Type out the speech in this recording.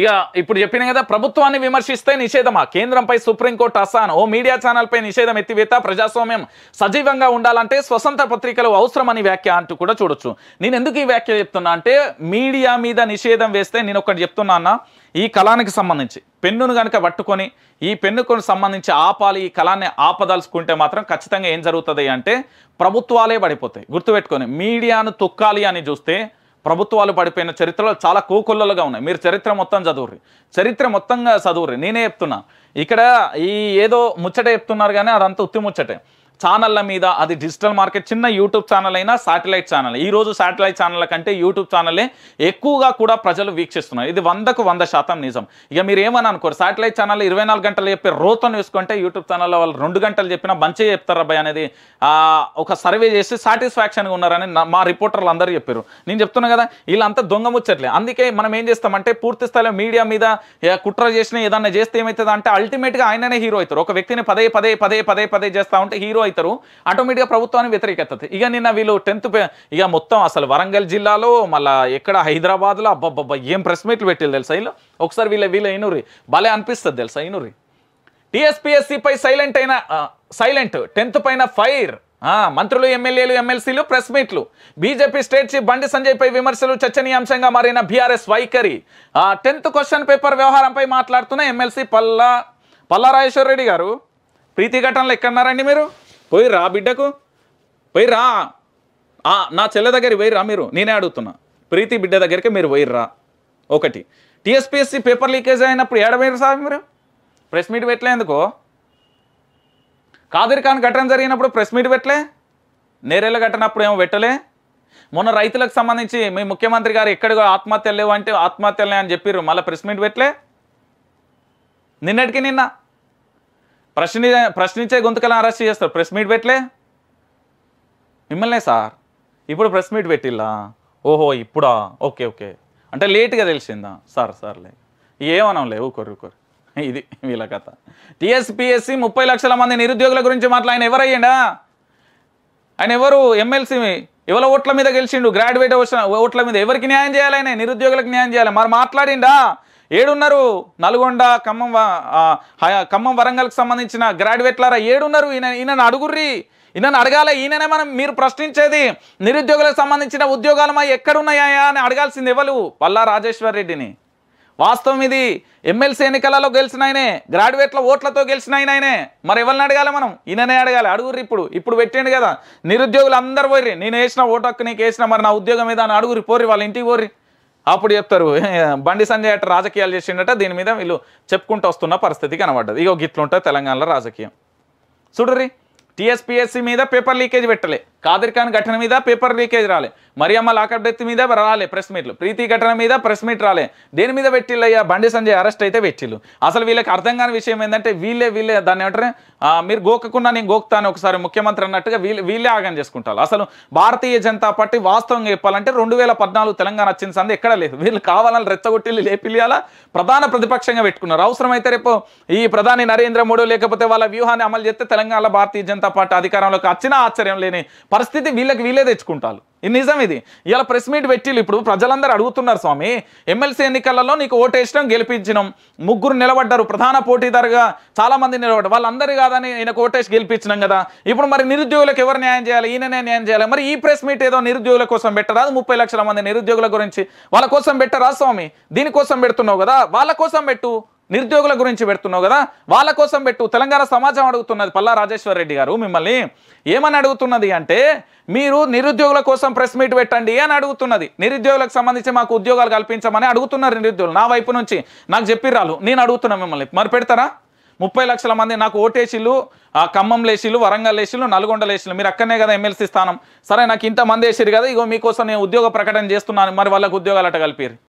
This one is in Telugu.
ఇక ఇప్పుడు చెప్పిన కదా ప్రభుత్వాన్ని విమర్శిస్తే నిషేధమా కేంద్రంపై సుప్రీంకోర్టు అసాన్ ఓ మీడియా ఛానల్పై నిషేధం ఎత్తివేత ప్రజాస్వామ్యం సజీవంగా ఉండాలంటే స్వతంత్ర పత్రికలు అవసరమని వ్యాఖ్య అంటూ కూడా చూడొచ్చు నేను ఎందుకు ఈ వ్యాఖ్య చెప్తున్నా అంటే మీడియా మీద నిషేధం వేస్తే నేను ఒకటి చెప్తున్నా ఈ కళానికి సంబంధించి పెన్నును కనుక పట్టుకొని ఈ పెన్నుకు సంబంధించి ఆపాలి ఈ కళాన్ని ఆపదలుచుకుంటే మాత్రం ఖచ్చితంగా ఏం జరుగుతుంది అంటే ప్రభుత్వాలే పడిపోతాయి గుర్తుపెట్టుకొని మీడియాను తొక్కాలి అని చూస్తే ప్రభుత్వాలు పడిపోయిన చరిత్రలో చాలా కోకొల్లలుగా ఉన్నాయి మీరు చరిత్ర మొత్తం చదువురి చరిత్ర మొత్తంగా చదువురి నేనే చెప్తున్నా ఇక్కడ ఈ ఏదో ముచ్చట చెప్తున్నారు కానీ అదంతా ఉత్తి ముచ్చటే ఛానళ్ళ మీద అది డిజిటల్ మార్కెట్ చిన్న యూట్యూబ్ ఛానల్ అయినా శాటిలైట్ ఛానల్ ఈ రోజు శాటిలైట్ ఛానళ్ళ కంటే యూట్యూబ్ ఛానలే ఎక్కువగా కూడా ప్రజలు వీక్షిస్తున్నారు ఇది వందకు వంద శాతం నిజం ఇక మీరు ఏమని అనుకోరు శాటిలైట్ ఛానల్ ఇరవై గంటలు చెప్పే రోతను వేసుకుంటే యూట్యూబ్ ఛానల్లో వాళ్ళు రెండు గంటలు చెప్పినా మంచిగా చెప్తారా భయ్ అనేది ఒక సర్వే చేసి సాటిస్ఫాక్షన్గా ఉన్నారని మా రిపోర్టర్లు అందరూ చెప్పారు నేను చెప్తున్నా కదా వీళ్ళంతా దొంగ ముచ్చట్లే అందుకే మనం ఏం చేస్తామంటే పూర్తి స్థాయిలో మీడియా మీద కుట్ర చేసిన ఏదన్నా చేస్తే ఏమవుతుంది అంటే అల్టిమేట్గా ఆయననే హీరో అవుతారు ఒక వ్యక్తిని పదే పదే పదే పదే పదే చేస్తూ ఉంటే హీరో రైతరు ఆటోమేటిక్గా ప్రభుత్వాన్ని వ్యతిరేకెత్తది ఇక నిన్న వీళ్ళు టెన్త్ ఇక మొత్తం అసలు వరంగల్ జిల్లాలో మళ్ళీ ఎక్కడ హైదరాబాద్లో అబ్బాబ్బా ఏం ప్రెస్ మీట్లు పెట్టారు తెలుసా వీళ్ళు ఒకసారి వీళ్ళ వీళ్ళ ఇనురి భలే అనిపిస్తుంది తెలుసా ఇనురి టీఎస్పిఎస్సిపై సైలెంట్ అయిన సైలెంట్ టెన్త్ పైన ఫైర్ మంత్రులు ఎమ్మెల్యేలు ఎమ్మెల్సీలు ప్రెస్ మీట్లు బీజేపీ స్టేట్ చీఫ్ బండి సంజయ్పై విమర్శలు చర్చనీయాంశంగా మారిన బీఆర్ఎస్ వైఖరి టెన్త్ క్వశ్చన్ పేపర్ వ్యవహారంపై మాట్లాడుతున్న ఎమ్మెల్సీ పల్లా పల్లా రెడ్డి గారు ప్రీతి ఘటనలు ఎక్కడన్నారండి మీరు పోయి రా బిడ్డకు పోయి రా నా చెల్లె దగ్గరికి పోయి రా మీరు నేనే అడుగుతున్నా ప్రీతి బిడ్డ దగ్గరికి మీరు పోయి రా ఒకటి టిఎస్పిఎస్సి పేపర్ లీకేజ్ అయినప్పుడు ఏడవైరు సార్ మీరు ప్రెస్ మీట్ పెట్టలే ఎందుకో కాదిర్ ఖాన్ ఘటన జరిగినప్పుడు ప్రెస్ మీట్ పెట్టలే నేరేళ్ళ ఘటనప్పుడు ఏమో పెట్టలే మొన్న రైతులకు సంబంధించి మీ ముఖ్యమంత్రి గారు ఎక్కడ ఆత్మహత్యలు లేవు అంటే ఆత్మహత్యలు అని చెప్పారు మళ్ళీ ప్రెస్ మీట్ పెట్టలే నిన్నటికి నిన్న ప్రశ్ని ప్రశ్నించే గొంతుకలా అరెస్ట్ చేస్తారు ప్రెస్ మీట్ పెట్టలే మిమ్మల్నే సార్ ఇప్పుడు ప్రెస్ మీట్ పెట్టిల్లా ఓహో ఇప్పుడా ఓకే ఓకే అంటే లేట్గా తెలిసిందా సార్ సార్లే లేవు ఊకోరు ఊకోరు ఇది వీళ్ళ కథ టీఎస్పిఎస్సి ముప్పై లక్షల మంది నిరుద్యోగుల గురించి మాట్లా ఆయన ఆయన ఎవరు ఎమ్మెల్సీ ఎవరి ఓట్ల మీద గెలిచిండు గ్రాడ్యుయేట్ ఓట్ల మీద ఎవరికి న్యాయం చేయాలి ఆయన నిరుద్యోగులకు న్యాయం చేయాలి మరి మాట్లాడిండా ఏడున్నారు నల్గొండ ఖమ్మం ఖమ్మం వరంగల్కి సంబంధించిన గ్రాడ్యుయేట్లారా ఏడున్నారు ఈయన ఈయన అడుగుర్రి ఈయన అడగాలి ఈయననే మనం మీరు ప్రశ్నించేది నిరుద్యోగులకు సంబంధించిన ఉద్యోగాలు మా ఎక్కడున్నాయా అని అడగాల్సింది ఎవరు పల్లా రాజేశ్వర్ రెడ్డిని వాస్తవం ఇది ఎమ్మెల్సీ ఎన్నికలలో గెలిచిన ఆయనే గ్రాడ్యుయేట్ల ఓట్లతో గెలిచిన ఆయన ఆయనే మరి ఎవరిని అడగాలి మనం ఈయననే అడగాలి అడుగురు ఇప్పుడు ఇప్పుడు పెట్టండి కదా నిరుద్యోగులు అందరు పోయి నేను వేసిన ఓటు నీకు వేసిన మరి నా ఉద్యోగం మీద అని అడుగురు పోర్రి వాళ్ళ ఇంటికి పోర్రి అప్పుడు చెప్తారు బండి సంజయ్ అట్ట రాజకీయాలు చేసిండట దీని మీద వీళ్ళు చెప్పుకుంటూ వస్తున్న పరిస్థితి కనబడ్డది ఇగో గిట్లుంటుంది తెలంగాణలో రాజకీయం చూడరి టీఎస్పిఎస్సి మీద పేపర్ లీకేజ్ పెట్టలే కాదర్ ఖాన్ ఘటన మీద పేపర్ లీకేజ్ రాలే మరియమ్మ లాకప్ డెత్ మీద రాలే ప్రెస్ మీట్లు ప్రీతి ఘటన మీద ప్రెస్ మీట్ రాలే దేని మీద అయ్యా బండి సంజయ్ అరెస్ట్ అయితే పెట్టిల్లు అసలు వీళ్ళకి అర్థం కాని విషయం ఏంటంటే వీళ్ళే వీళ్ళే దాన్ని ఏమంటారు మీరు గోకకుండా నేను గోకుతాను ఒకసారి ముఖ్యమంత్రి అన్నట్టుగా వీళ్ళు వీళ్ళే ఆగం చేసుకుంటారు అసలు భారతీయ జనతా పార్టీ వాస్తవం చెప్పాలంటే రెండు తెలంగాణ వచ్చిన సంది ఎక్కడా లేదు వీళ్ళు కావాలని రెచ్చగొట్టిల్లు లేపిల్లాలా ప్రధాన ప్రతిపక్షంగా పెట్టుకున్నారు అవసరమైతే రేపు ఈ ప్రధాని నరేంద్ర మోడీ లేకపోతే వాళ్ళ వ్యూహాన్ని అమలు చేస్తే తెలంగాణ భారతీయ జనతా పార్టీ అధికారంలోకి వచ్చినా ఆశ్చర్యం లేని పరిస్థితి వీళ్ళకి వీళ్ళే తెచ్చుకుంటారు ఇది నిజం ఇది ఇలా ప్రెస్ మీట్ పెట్టి ఇప్పుడు ప్రజలందరూ అడుగుతున్నారు స్వామి ఎమ్మెల్సీ ఎన్నికలలో నీకు ఓటేసినాం గెలిపించినాం ముగ్గురు నిలబడ్డారు ప్రధాన పోటీదారుగా చాలామంది నిలబడ్డారు వాళ్ళందరూ కాదని ఈయనకు ఓటేసి గెలిపించినాం కదా ఇప్పుడు మరి నిరుద్యోగులకు ఎవరు న్యాయం చేయాలి ఈయననే న్యాయం చేయాలి మరి ఈ ప్రెస్ మీట్ ఏదో నిరుద్యోగుల కోసం పెట్టరా ముప్పై లక్షల మంది నిరుద్యోగుల గురించి వాళ్ళ కోసం పెట్టరా స్వామి దీనికోసం పెడుతున్నావు కదా వాళ్ళ కోసం పెట్టు నిరుద్యోగుల గురించి పెడుతున్నావు కదా వాళ్ళ కోసం పెట్టు తెలంగాణ సమాజం అడుగుతున్నది పల్లా రాజేశ్వర రెడ్డి గారు మిమ్మల్ని ఏమని అడుగుతున్నది అంటే మీరు నిరుద్యోగుల కోసం ప్రెస్ మీట్ పెట్టండి అని అడుగుతున్నది నిరుద్యోగులకు సంబంధించి మాకు ఉద్యోగాలు కల్పించమని అడుగుతున్నారు నిరుద్యోగులు నా వైపు నుంచి నాకు చెప్పిర్రాలు నేను అడుగుతున్నా మిమ్మల్ని మరి పెడతారా ముప్పై లక్షల మంది నాకు ఓటేసిళ్ళు ఖమ్మం లేసిలు వరంగల్ లేసిళ్ళు నల్గొండ లేసిళ్ళు మీరు అక్కడనే కదా ఎమ్మెల్సీ స్థానం సరే నాకు ఇంతమంది వేసిరు కదా ఇగో మీకోసం నేను ఉద్యోగ ప్రకటన చేస్తున్నాను మరి వాళ్ళకు అట్ట కలిపిరు